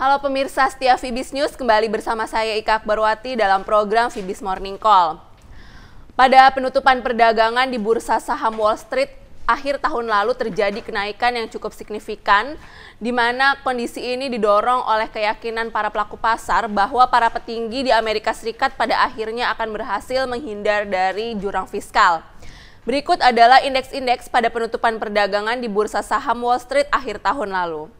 Halo pemirsa setia Vibis News, kembali bersama saya Ika Akbarwati dalam program Vibis Morning Call. Pada penutupan perdagangan di Bursa Saham Wall Street akhir tahun lalu terjadi kenaikan yang cukup signifikan di mana kondisi ini didorong oleh keyakinan para pelaku pasar bahwa para petinggi di Amerika Serikat pada akhirnya akan berhasil menghindar dari jurang fiskal. Berikut adalah indeks-indeks pada penutupan perdagangan di Bursa Saham Wall Street akhir tahun lalu.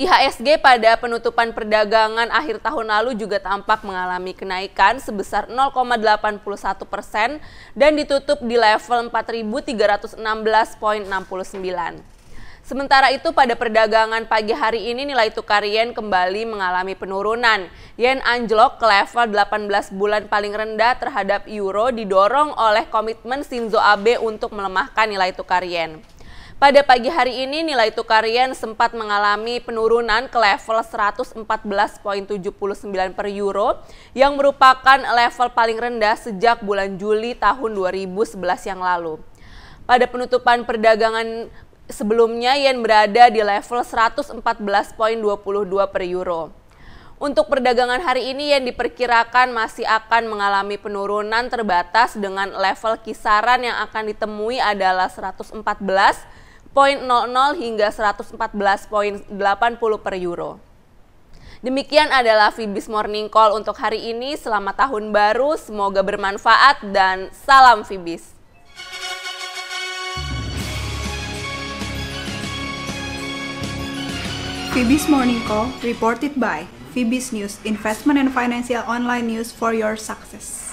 IHSG pada penutupan perdagangan akhir tahun lalu juga tampak mengalami kenaikan sebesar 0,81 persen dan ditutup di level 4.316.69. Sementara itu pada perdagangan pagi hari ini nilai tukar yen kembali mengalami penurunan. Yen anjlok ke level 18 bulan paling rendah terhadap euro didorong oleh komitmen Shinzo Abe untuk melemahkan nilai tukar yen. Pada pagi hari ini nilai tukar yen sempat mengalami penurunan ke level 114.79 per euro yang merupakan level paling rendah sejak bulan Juli tahun 2011 yang lalu. Pada penutupan perdagangan sebelumnya yen berada di level 114.22 per euro. Untuk perdagangan hari ini yang diperkirakan masih akan mengalami penurunan terbatas dengan level kisaran yang akan ditemui adalah 114 0.00 hingga 114.80 per euro. Demikian adalah Fibis Morning Call untuk hari ini. Selamat tahun baru, semoga bermanfaat dan salam Fibis. Fibis Morning Call reported by Fibis News, investment and financial online news for your success.